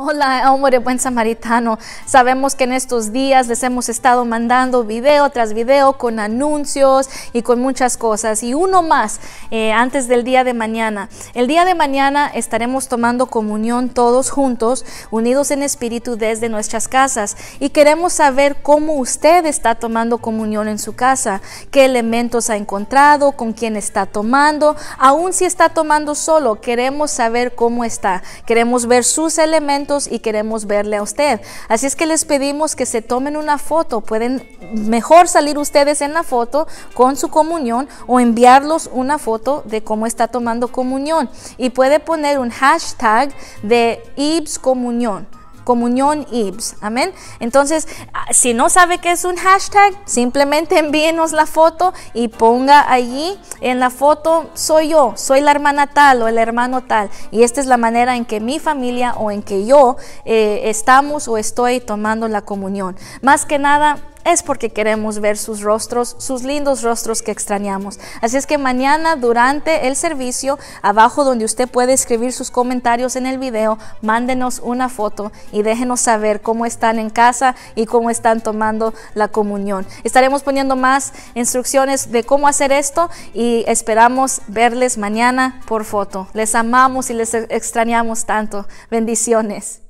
Hola, hombre buen samaritano. Sabemos que en estos días les hemos estado mandando video tras video con anuncios y con muchas cosas. Y uno más eh, antes del día de mañana. El día de mañana estaremos tomando comunión todos juntos, unidos en espíritu desde nuestras casas. Y queremos saber cómo usted está tomando comunión en su casa, qué elementos ha encontrado, con quién está tomando. Aún si está tomando solo, queremos saber cómo está. Queremos ver sus elementos y queremos verle a usted. Así es que les pedimos que se tomen una foto. Pueden mejor salir ustedes en la foto con su comunión o enviarlos una foto de cómo está tomando comunión. Y puede poner un hashtag de IBS comunión comunión IBS. Pues, amén. Entonces, ah, si no sabe qué es un hashtag, simplemente envíenos la foto y ponga allí en la foto soy yo, soy la hermana tal o el hermano tal. Y esta es la manera en que mi familia o en que yo eh, estamos o estoy tomando la comunión. Más que nada, es porque queremos ver sus rostros, sus lindos rostros que extrañamos. Así es que mañana durante el servicio, abajo donde usted puede escribir sus comentarios en el video, mándenos una foto y déjenos saber cómo están en casa y cómo están tomando la comunión. Estaremos poniendo más instrucciones de cómo hacer esto y esperamos verles mañana por foto. Les amamos y les extrañamos tanto. Bendiciones.